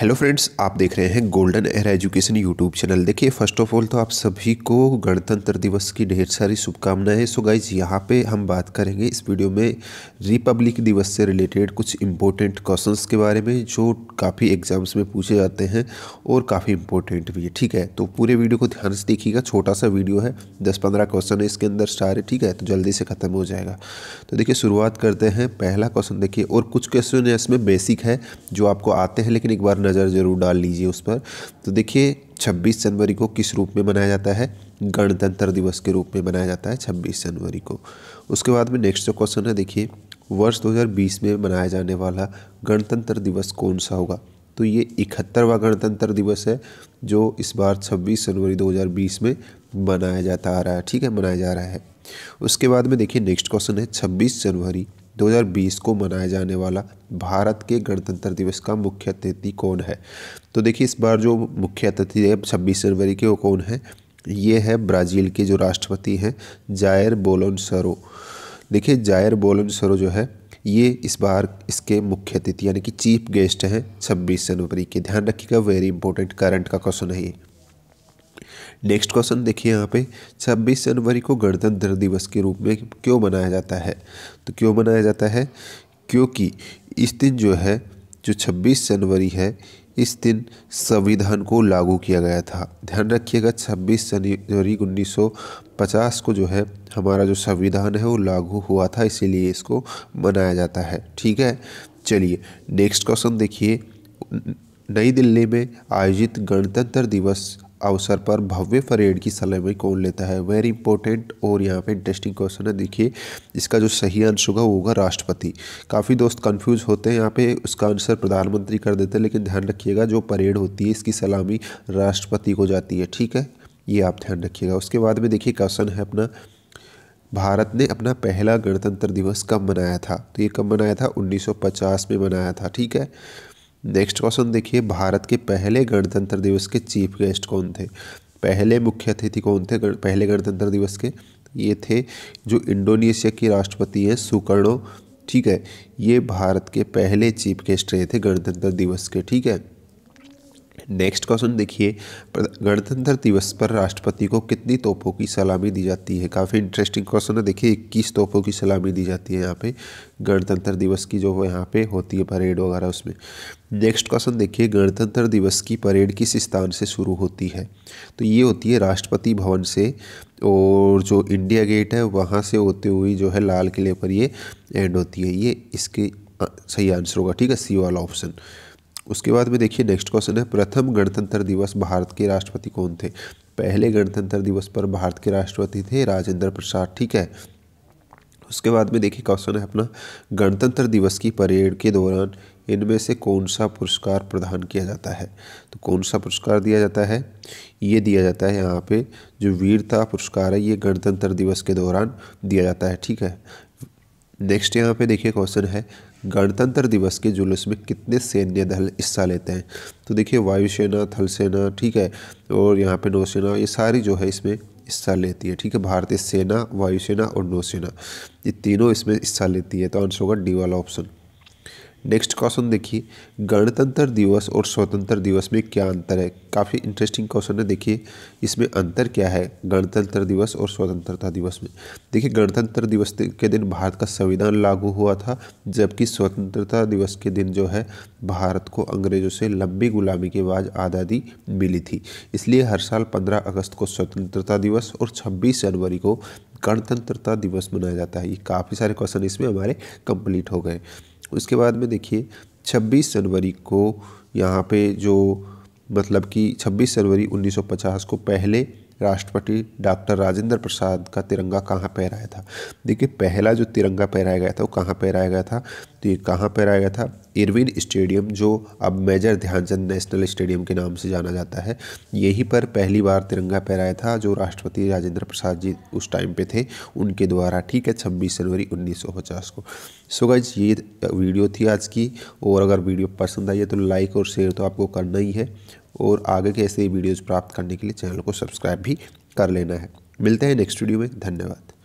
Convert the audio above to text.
hello friends आप देख रहे हैं golden air education YouTube channel देखिए फर्स्ट ऑफ ऑल तो आप सभी को गणतंत्र दिवस की ढेर सारी शुभकामनाएं सो गाइज यहाँ पे हम बात करेंगे इस वीडियो में रिपब्लिक दिवस से रिलेटेड कुछ इम्पोर्टेंट क्वेश्चंस के बारे में जो काफ़ी एग्जाम्स में पूछे जाते हैं और काफ़ी इंपॉर्टेंट भी है ठीक है तो पूरे वीडियो को ध्यान से देखिएगा छोटा सा वीडियो है दस पंद्रह क्वेश्चन है इसके अंदर स्टार है ठीक है तो जल्दी से ख़त्म हो जाएगा तो देखिए शुरुआत करते हैं पहला क्वेश्चन देखिए और कुछ क्वेश्चन इसमें बेसिक है जो आपको आते हैं लेकिन एक बार नज़र ज़रूर डाल लीजिए उस पर तो देखिए 26 जनवरी को किस रूप में मनाया जाता है गणतंत्र दिवस के रूप में मनाया जाता है 26 जनवरी को उसके बाद में नेक्स्ट जो क्वेश्चन है देखिए वर्ष 2020 में मनाया जाने वाला गणतंत्र दिवस कौन सा होगा तो ये इकहत्तरवा गणतंत्र दिवस है जो इस बार छब्बीस जनवरी दो में मनाया जाता आ रहा है ठीक है मनाया जा रहा है उसके बाद में देखिए नेक्स्ट क्वेश्चन है छब्बीस जनवरी 2020 को मनाया जाने वाला भारत के गणतंत्र दिवस का मुख्य अतिथि कौन है तो देखिए इस बार जो मुख्य अतिथि है छब्बीस जनवरी के वो कौन है ये है ब्राज़ील के जो राष्ट्रपति हैं जायर बोलोनसरो देखिए जायर बोलोनसरो जो है ये इस बार इसके मुख्य अतिथि यानी कि चीफ गेस्ट हैं 26 जनवरी के ध्यान रखिएगा वेरी इंपॉर्टेंट करंट का क्वेश्चन है नेक्स्ट क्वेश्चन देखिए यहाँ पे 26 जनवरी को गणतंत्र दिवस के रूप में क्यों मनाया जाता है तो क्यों मनाया जाता है क्योंकि इस दिन जो है जो 26 जनवरी है इस दिन संविधान को लागू किया गया था ध्यान रखिएगा 26 जनवरी 1950 को जो है हमारा जो संविधान है वो लागू हुआ था इसीलिए इसको मनाया जाता है ठीक है चलिए नेक्स्ट क्वेश्चन देखिए नई दिल्ली में आयोजित गणतंत्र दिवस अवसर पर भव्य परेड की सलामी कौन लेता है वेरी इंपॉर्टेंट और यहाँ पे इंटरेस्टिंग क्वेश्चन है देखिए इसका जो सही आंसर होगा वो होगा राष्ट्रपति काफ़ी दोस्त कंफ्यूज होते हैं यहाँ पे उसका आंसर प्रधानमंत्री कर देते हैं लेकिन ध्यान रखिएगा जो परेड होती है इसकी सलामी राष्ट्रपति को जाती है ठीक है ये आप ध्यान रखिएगा उसके बाद में देखिए क्वेश्चन है अपना भारत ने अपना पहला गणतंत्र दिवस कब मनाया था तो ये कब मनाया था उन्नीस में मनाया था ठीक है नेक्स्ट क्वेश्चन देखिए भारत के पहले गणतंत्र दिवस के चीफ गेस्ट कौन थे पहले मुख्य अतिथि कौन थे पहले गणतंत्र दिवस के ये थे जो इंडोनेशिया के राष्ट्रपति हैं सुकर्णो ठीक है ये भारत के पहले चीफ गेस्ट रहे थे गणतंत्र दिवस के ठीक है नेक्स्ट क्वेश्चन देखिए गणतंत्र दिवस पर राष्ट्रपति को कितनी तोपों की सलामी दी जाती है काफ़ी इंटरेस्टिंग क्वेश्चन है देखिए इक्कीस तोपों की सलामी दी जाती है यहाँ पे गणतंत्र दिवस की जो यहाँ पे होती है परेड वगैरह उसमें नेक्स्ट क्वेश्चन देखिए गणतंत्र दिवस की परेड किस स्थान से शुरू होती है तो ये होती है राष्ट्रपति भवन से और जो इंडिया गेट है वहाँ से होते हुए जो है लाल किले पर ये एंड होती है ये इसके सही आंसर होगा ठीक है सी वाला ऑप्शन उसके बाद में देखिए नेक्स्ट क्वेश्चन है प्रथम गणतंत्र दिवस भारत के राष्ट्रपति कौन थे पहले गणतंत्र दिवस पर भारत के राष्ट्रपति थे राजेंद्र प्रसाद ठीक है उसके बाद में देखिए क्वेश्चन है अपना गणतंत्र दिवस की परेड के दौरान इनमें से कौन सा पुरस्कार प्रदान किया जाता है तो कौन सा पुरस्कार दिया जाता है ये दिया जाता है यहाँ पे जो वीरता पुरस्कार है ये गणतंत्र दिवस के दौरान दिया जाता है ठीक है नेक्स्ट यहाँ पे देखिए क्वेश्चन है गणतंत्र दिवस के जुलूस में कितने सैन्य दल हिस्सा लेते हैं तो देखिए वायुसेना थलसेना ठीक है और यहाँ पे नौसेना ये सारी जो है इसमें हिस्सा लेती है ठीक है भारतीय सेना वायुसेना और नौसेना ये तीनों इसमें हिस्सा लेती है तो आंसर होगा डी वाला ऑप्शन नेक्स्ट क्वेश्चन देखिए गणतंत्र दिवस और स्वतंत्र दिवस में क्या अंतर है काफ़ी इंटरेस्टिंग क्वेश्चन है देखिए इसमें अंतर क्या है गणतंत्र दिवस और स्वतंत्रता दिवस में देखिए गणतंत्र दिवस के दिन भारत का संविधान लागू हुआ था जबकि स्वतंत्रता दिवस के दिन जो है भारत को अंग्रेज़ों से लंबी गुलामी के बाद आज़ादी मिली थी इसलिए हर साल पंद्रह अगस्त को स्वतंत्रता दिवस और छब्बीस जनवरी को गणतंत्रता दिवस मनाया जाता है ये काफ़ी सारे क्वेश्चन इसमें हमारे कंप्लीट हो गए उसके बाद में देखिए 26 जनवरी को यहाँ पे जो मतलब कि 26 जनवरी 1950 को पहले राष्ट्रपति डॉक्टर राजेंद्र प्रसाद का तिरंगा कहाँ पहराया था देखिए पहला जो तिरंगा पहराया गया था वो कहाँ पहराया गया था तो ये कहाँ पहराया गया था इरविन स्टेडियम जो अब मेजर ध्यानचंद नेशनल स्टेडियम के नाम से जाना जाता है यहीं पर पहली बार तिरंगा फहराया था जो राष्ट्रपति राजेंद्र प्रसाद जी उस टाइम पे थे उनके द्वारा ठीक है छब्बीस जनवरी 1950 को सो गाइज ये वीडियो थी आज की और अगर वीडियो पसंद आई है तो लाइक और शेयर तो आपको करना ही है और आगे के ऐसे ही वीडियोज़ प्राप्त करने के लिए चैनल को सब्सक्राइब भी कर लेना है मिलते हैं नेक्स्ट वीडियो में धन्यवाद